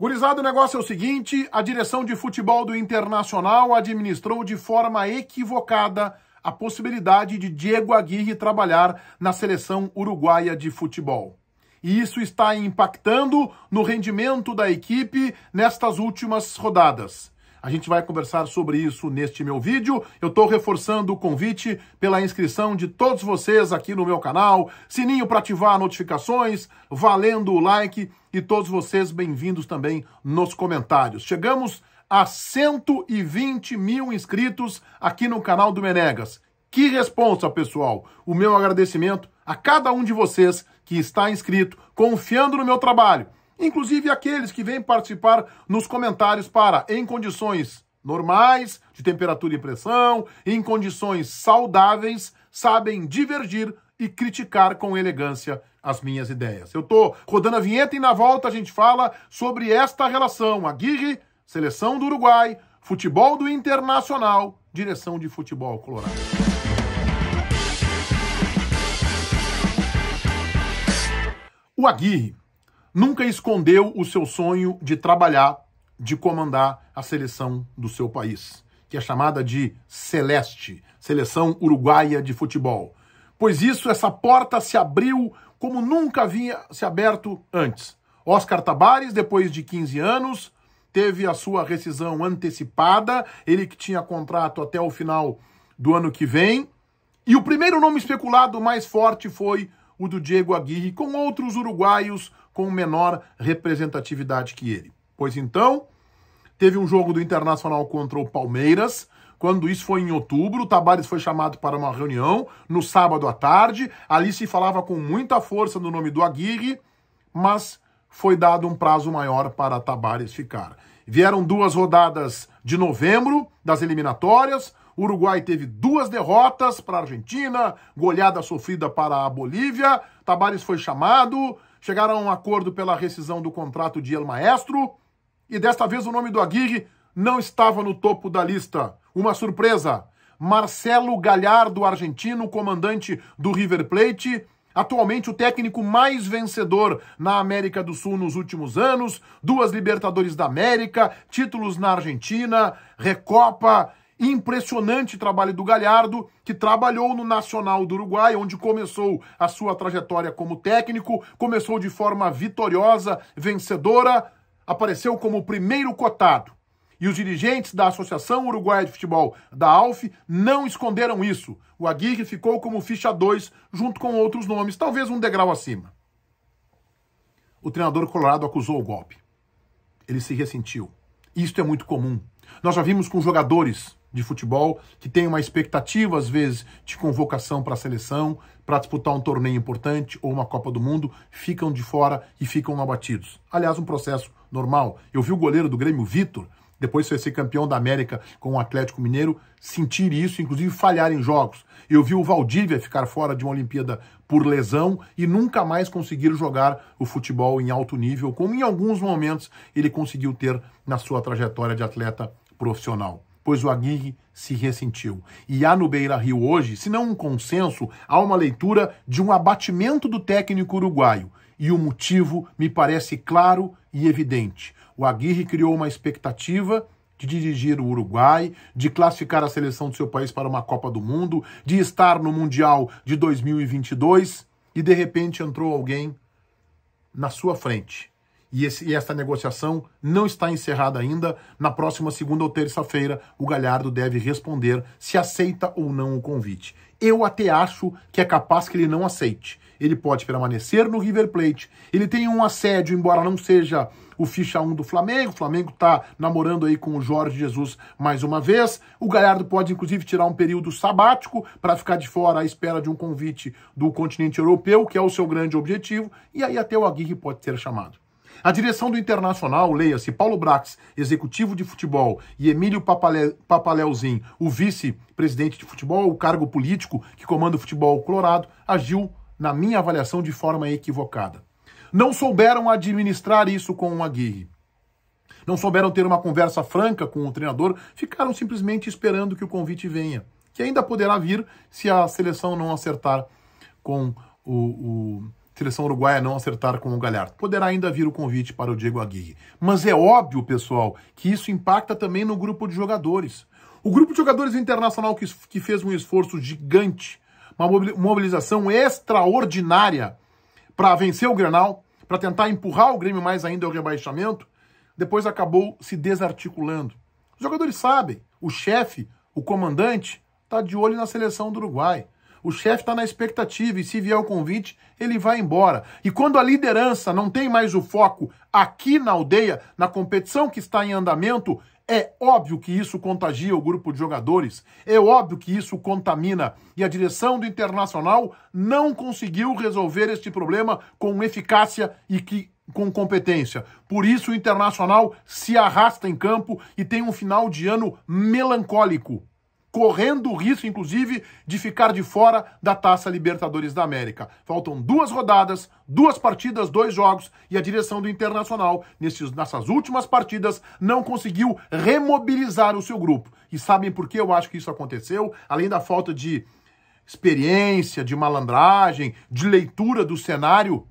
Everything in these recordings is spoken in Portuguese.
Gurizado, o negócio é o seguinte: a direção de futebol do Internacional administrou de forma equivocada a possibilidade de Diego Aguirre trabalhar na seleção uruguaia de futebol. E isso está impactando no rendimento da equipe nestas últimas rodadas. A gente vai conversar sobre isso neste meu vídeo. Eu estou reforçando o convite pela inscrição de todos vocês aqui no meu canal, sininho para ativar notificações, valendo o like e todos vocês bem-vindos também nos comentários. Chegamos a 120 mil inscritos aqui no canal do Menegas. Que responsa, pessoal! O meu agradecimento a cada um de vocês que está inscrito, confiando no meu trabalho inclusive aqueles que vêm participar nos comentários para em condições normais, de temperatura e pressão, em condições saudáveis, sabem divergir e criticar com elegância as minhas ideias. Eu tô rodando a vinheta e na volta a gente fala sobre esta relação Aguirre, seleção do Uruguai, futebol do Internacional, direção de futebol colorado. O Aguirre nunca escondeu o seu sonho de trabalhar, de comandar a seleção do seu país, que é chamada de Celeste, Seleção Uruguaia de Futebol. Pois isso, essa porta se abriu como nunca havia se aberto antes. Oscar Tabares, depois de 15 anos, teve a sua rescisão antecipada, ele que tinha contrato até o final do ano que vem. E o primeiro nome especulado mais forte foi o do Diego Aguirre com outros uruguaios com menor representatividade que ele. Pois então, teve um jogo do Internacional contra o Palmeiras. Quando isso foi em outubro, o Tabares foi chamado para uma reunião no sábado à tarde. Ali se falava com muita força do nome do Aguirre, mas foi dado um prazo maior para Tabares ficar. Vieram duas rodadas de novembro das eliminatórias, o Uruguai teve duas derrotas para a Argentina, goleada sofrida para a Bolívia. Tabares foi chamado, chegaram a um acordo pela rescisão do contrato de El Maestro. E desta vez o nome do Aguirre não estava no topo da lista. Uma surpresa! Marcelo Galhardo, argentino, comandante do River Plate, Atualmente o técnico mais vencedor na América do Sul nos últimos anos, duas Libertadores da América, títulos na Argentina, Recopa, Impressionante trabalho do Galhardo, que trabalhou no Nacional do Uruguai, onde começou a sua trajetória como técnico, começou de forma vitoriosa, vencedora, apareceu como o primeiro cotado. E os dirigentes da Associação Uruguaia de Futebol, da ALF, não esconderam isso. O Aguirre ficou como ficha 2, junto com outros nomes, talvez um degrau acima. O treinador colorado acusou o golpe. Ele se ressentiu. Isto é muito comum. Nós já vimos com jogadores de futebol, que tem uma expectativa, às vezes, de convocação para a seleção, para disputar um torneio importante ou uma Copa do Mundo, ficam de fora e ficam abatidos. Aliás, um processo normal. Eu vi o goleiro do Grêmio, Vitor, depois de ser campeão da América com o Atlético Mineiro, sentir isso, inclusive falhar em jogos. Eu vi o Valdívia ficar fora de uma Olimpíada por lesão e nunca mais conseguir jogar o futebol em alto nível, como em alguns momentos ele conseguiu ter na sua trajetória de atleta profissional pois o Aguirre se ressentiu. E há no Beira Rio hoje, se não um consenso, há uma leitura de um abatimento do técnico uruguaio. E o motivo me parece claro e evidente. O Aguirre criou uma expectativa de dirigir o Uruguai, de classificar a seleção do seu país para uma Copa do Mundo, de estar no Mundial de 2022 e de repente entrou alguém na sua frente e, esse, e esta negociação não está encerrada ainda. Na próxima segunda ou terça-feira, o Galhardo deve responder se aceita ou não o convite. Eu até acho que é capaz que ele não aceite. Ele pode permanecer no River Plate. Ele tem um assédio, embora não seja o ficha 1 do Flamengo. O Flamengo está namorando aí com o Jorge Jesus mais uma vez. O Galhardo pode, inclusive, tirar um período sabático para ficar de fora à espera de um convite do continente europeu, que é o seu grande objetivo. E aí até o Aguirre pode ser chamado. A direção do Internacional, leia-se Paulo Brax, executivo de futebol, e Emílio Papale... o vice-presidente de futebol, o cargo político que comanda o futebol colorado, agiu, na minha avaliação, de forma equivocada. Não souberam administrar isso com o Aguirre. Não souberam ter uma conversa franca com o treinador, ficaram simplesmente esperando que o convite venha, que ainda poderá vir se a seleção não acertar com o, o seleção uruguaia não acertar com o Galhardo. Poderá ainda vir o convite para o Diego Aguirre. Mas é óbvio, pessoal, que isso impacta também no grupo de jogadores. O grupo de jogadores internacional que, que fez um esforço gigante, uma mobilização extraordinária para vencer o Grenal, para tentar empurrar o Grêmio mais ainda ao rebaixamento, depois acabou se desarticulando. Os jogadores sabem, o chefe, o comandante, está de olho na seleção do Uruguai. O chefe está na expectativa e se vier o convite, ele vai embora. E quando a liderança não tem mais o foco aqui na aldeia, na competição que está em andamento, é óbvio que isso contagia o grupo de jogadores, é óbvio que isso contamina. E a direção do Internacional não conseguiu resolver este problema com eficácia e que, com competência. Por isso o Internacional se arrasta em campo e tem um final de ano melancólico correndo o risco, inclusive, de ficar de fora da Taça Libertadores da América. Faltam duas rodadas, duas partidas, dois jogos, e a direção do Internacional, nesses, nessas últimas partidas, não conseguiu remobilizar o seu grupo. E sabem por que eu acho que isso aconteceu? Além da falta de experiência, de malandragem, de leitura do cenário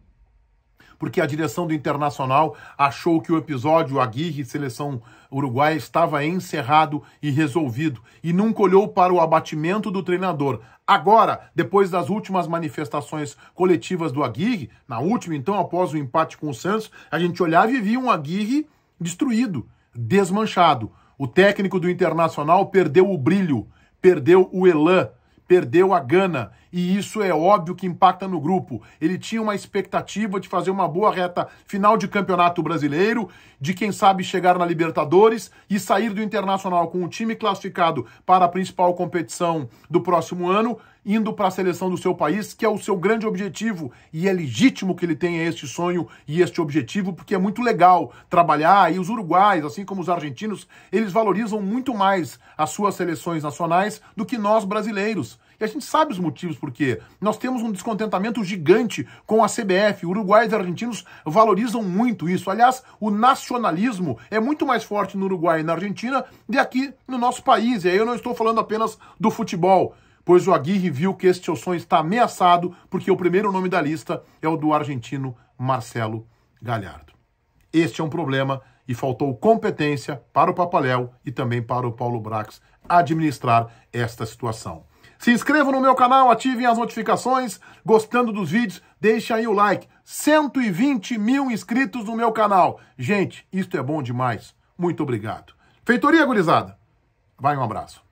porque a direção do Internacional achou que o episódio Aguirre Seleção Uruguai estava encerrado e resolvido e nunca olhou para o abatimento do treinador. Agora, depois das últimas manifestações coletivas do Aguirre, na última então, após o empate com o Santos, a gente olhava e via um Aguirre destruído, desmanchado. O técnico do Internacional perdeu o brilho, perdeu o elan, perdeu a gana e isso é óbvio que impacta no grupo. Ele tinha uma expectativa de fazer uma boa reta final de campeonato brasileiro, de quem sabe chegar na Libertadores e sair do Internacional com o time classificado para a principal competição do próximo ano, indo para a seleção do seu país, que é o seu grande objetivo. E é legítimo que ele tenha este sonho e este objetivo, porque é muito legal trabalhar. E os uruguais, assim como os argentinos, eles valorizam muito mais as suas seleções nacionais do que nós brasileiros. E a gente sabe os motivos porque nós temos um descontentamento gigante com a CBF. Uruguaios e argentinos valorizam muito isso. Aliás, o nacionalismo é muito mais forte no Uruguai e na Argentina do que aqui no nosso país. E aí eu não estou falando apenas do futebol pois o Aguirre viu que este seu sonho está ameaçado, porque o primeiro nome da lista é o do argentino Marcelo Galhardo. Este é um problema e faltou competência para o Papaléu e também para o Paulo Brax administrar esta situação. Se inscrevam no meu canal, ativem as notificações. Gostando dos vídeos, deixem aí o like. 120 mil inscritos no meu canal. Gente, isto é bom demais. Muito obrigado. Feitoria, gurizada. Vai, um abraço.